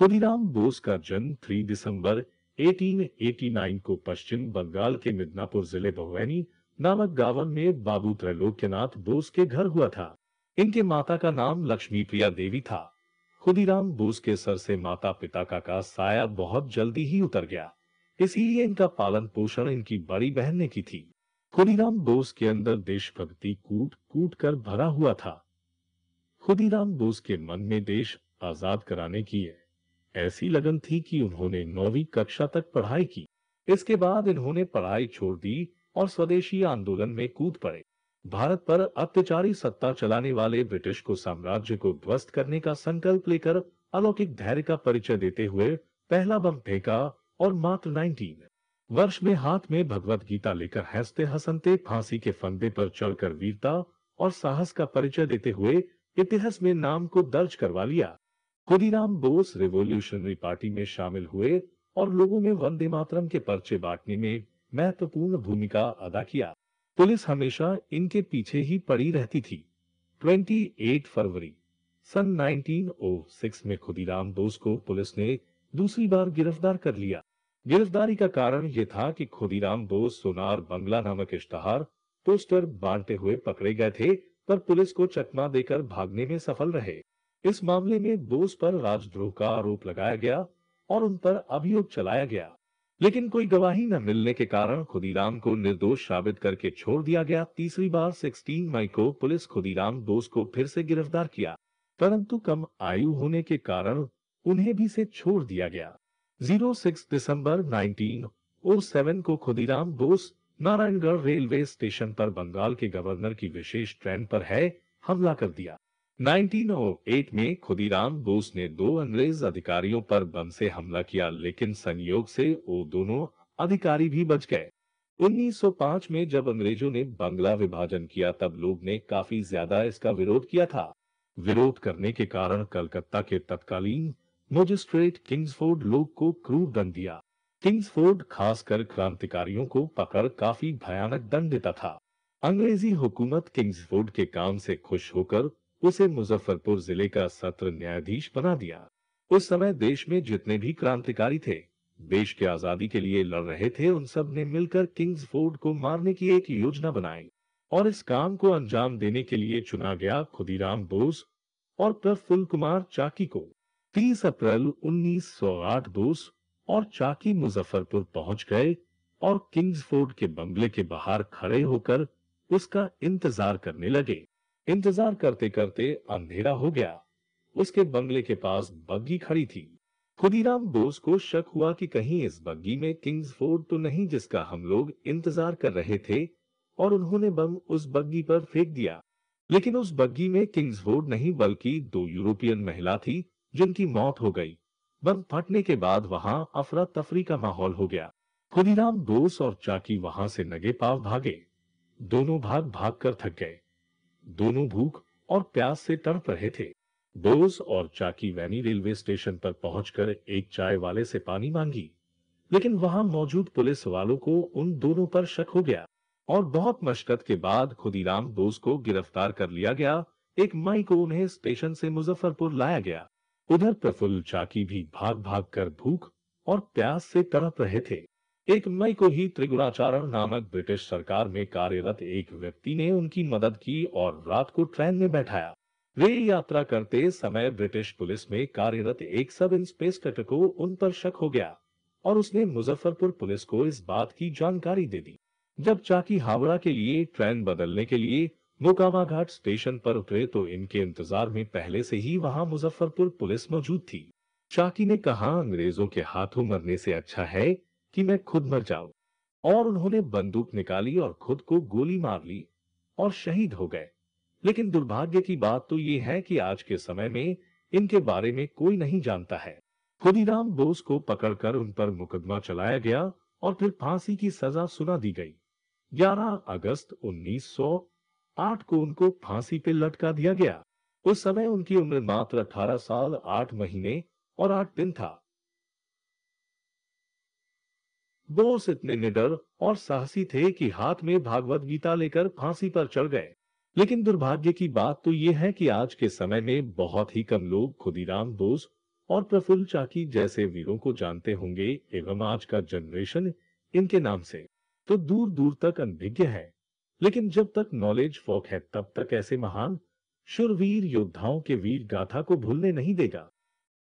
खुदीराम बोस का जन्म 3 दिसंबर 1889 को पश्चिम बंगाल के मिदनापुर जिले बहुवैनी नामक गावन में बाबू त्रैलोक्यनाथ बोस के घर हुआ था इनके माता का नाम लक्ष्मी प्रिया देवी था खुदीराम बोस के सर से माता पिता का का साया बहुत जल्दी ही उतर गया इसीलिए इनका पालन पोषण इनकी बड़ी बहन ने की थी खुदीराम बोस के अंदर देशभक्ति कूट कूट कर भरा हुआ था खुदीराम बोस के मन में देश आजाद कराने की ऐसी लगन थी कि उन्होंने नौवीं कक्षा तक पढ़ाई की इसके बाद इन्होंने पढ़ाई छोड़ दी और स्वदेशी आंदोलन में कूद पड़े भारत पर अत्याचारी सत्ता चलाने वाले ब्रिटिश को साम्राज्य को ध्वस्त करने का संकल्प लेकर अलौकिक धैर्य का परिचय देते हुए पहला बम फेंका और मात्र 19 वर्ष में हाथ में भगवत गीता लेकर हंसते हंसते फांसी के फंदे पर चढ़कर वीरता और साहस का परिचय देते हुए इतिहास में नाम को दर्ज करवा लिया खुदीराम बोस रिवोल्यूशनरी पार्टी में शामिल हुए और लोगों में वंदे मातरम के पर्चे बांटने में महत्वपूर्ण भूमिका अदा किया पुलिस हमेशा इनके पीछे ही पड़ी रहती थी 28 फरवरी सन 1906 में खुदीराम बोस को पुलिस ने दूसरी बार गिरफ्तार कर लिया गिरफ्तारी का कारण ये था कि खुदीराम बोस सोनार बंगला नामक इश्तहार पोस्टर बांटते हुए पकड़े गए थे पर पुलिस को चकमा देकर भागने में सफल रहे इस मामले में बोस पर राजद्रोह का आरोप लगाया गया और उन पर अभियोग चलाया गया लेकिन कोई गवाही न मिलने के कारण खुदीराम को निर्दोष साबित करके छोड़ दिया गया तीसरी बार 16 मई को पुलिस खुदीराम बोस को फिर से गिरफ्तार किया परंतु कम आयु होने के कारण उन्हें भी से छोड़ दिया गया 06 दिसंबर 1907 को खुदीराम बोस नारायणगढ़ रेलवे स्टेशन पर बंगाल के गवर्नर की विशेष ट्रेन पर है हमला कर दिया 1908 में खुदीराम बोस ने दो अंग्रेज अधिकारियों पर बम से हमला किया लेकिन संयोग से वो दोनों अधिकारी भी बच गए 1905 में जब अंग्रेजों ने बंगला विभाजन किया तब लोग ने काफी ज्यादा इसका विरोध किया था विरोध करने के कारण कलकत्ता के तत्कालीन मजिस्ट्रेट किंग्सफोर्ड लोग को क्रूर दंड दिया किंग्सफोर्ड खासकर क्रांतिकारियों को पकड़ काफी भयानक दंड देता था अंग्रेजी हुकूमत किंग्सफोर्ड के काम से खुश होकर उसे मुजफ्फरपुर जिले का सत्र न्यायाधीश बना दिया उस समय देश में जितने भी क्रांतिकारी थे देश की आजादी के लिए लड़ रहे थे उन सब ने मिलकर किंग्स फोर्ड को मारने की एक योजना बनाई और इस काम को अंजाम देने के लिए चुना गया खुदीराम बोस और प्रफुल्ल कुमार चाकी को 30 अप्रैल 1908 बोस और चाकी मुजफ्फरपुर पहुंच गए और किंग्स फोर्ड के बंगले के बाहर खड़े होकर उसका इंतजार करने लगे इंतजार करते करते अंधेरा हो गया उसके बंगले के पास बग्गी खड़ी थी खुदीराम बोस को शक हुआ कि कहीं इस बग्गी में फोर्ड तो नहीं जिसका हम लोग इंतजार कर रहे थे और उन्होंने बम उस बग्गी पर फेंक दिया लेकिन उस बग्गी में किंग्सफोर्ड नहीं बल्कि दो यूरोपियन महिला थी जिनकी मौत हो गई बम फटने के बाद वहां अफरा तफरी का माहौल हो गया खुदीराम बोस और चाकी वहां से नगे पाव भागे दोनों भाग भाग कर थक गए दोनों भूख और प्यास से तड़प रहे थे बोस और चाकी वैनी रेलवे स्टेशन पर पहुंचकर एक चाय वाले से पानी मांगी लेकिन वहां मौजूद पुलिस वालों को उन दोनों पर शक हो गया और बहुत मशक्कत के बाद खुदीराम बोस को गिरफ्तार कर लिया गया एक मई को उन्हें स्टेशन से मुजफ्फरपुर लाया गया उधर प्रफुल्ल चाकी भी भाग भाग कर भूख और प्यास से तड़प रहे थे एक मई को ही त्रिगुणाचारण नामक ब्रिटिश सरकार में कार्यरत एक व्यक्ति ने उनकी मदद की और रात को ट्रेन में बैठाया वे यात्रा करते समय ब्रिटिश पुलिस में कार्यरत एक सब इंस्पेक्टर को उन पर शक हो गया और उसने मुजफ्फरपुर पुलिस को इस बात की जानकारी दे दी जब चाकी हावड़ा के लिए ट्रेन बदलने के लिए मोकामा घाट स्टेशन पर उतरे तो इनके इंतजार में पहले से ही वहां मुजफ्फरपुर पुलिस मौजूद थी चाकी ने कहा अंग्रेजों के हाथों मरने से अच्छा है कि मैं खुद मर जाऊं और उन्होंने बंदूक निकाली और खुद को गोली मार ली और शहीद हो गए लेकिन दुर्भाग्य की बात तो ये है कि आज के समय में इनके बारे में कोई नहीं जानता है खुदीराम बोस को पकड़कर उन पर मुकदमा चलाया गया और फिर फांसी की सजा सुना दी गई 11 अगस्त 1908 को उनको फांसी पे लटका दिया गया उस समय उनकी उम्र मात्र 18 साल 8 महीने और 8 दिन था बोस इतने निडर और साहसी थे कि हाथ में भागवत गीता लेकर फांसी पर चढ़ गए लेकिन दुर्भाग्य की बात तो ये है कि आज के समय में बहुत ही कम लोग खुदीराम बोस और प्रफुल्ल चाकी जैसे वीरों को जानते होंगे एवं आज का जनरेशन इनके नाम से तो दूर दूर तक अनभिज्ञ है लेकिन जब तक नॉलेज फॉक है तब तक ऐसे महान शुरवीर योद्धाओं के वीर गाथा को भूलने नहीं देगा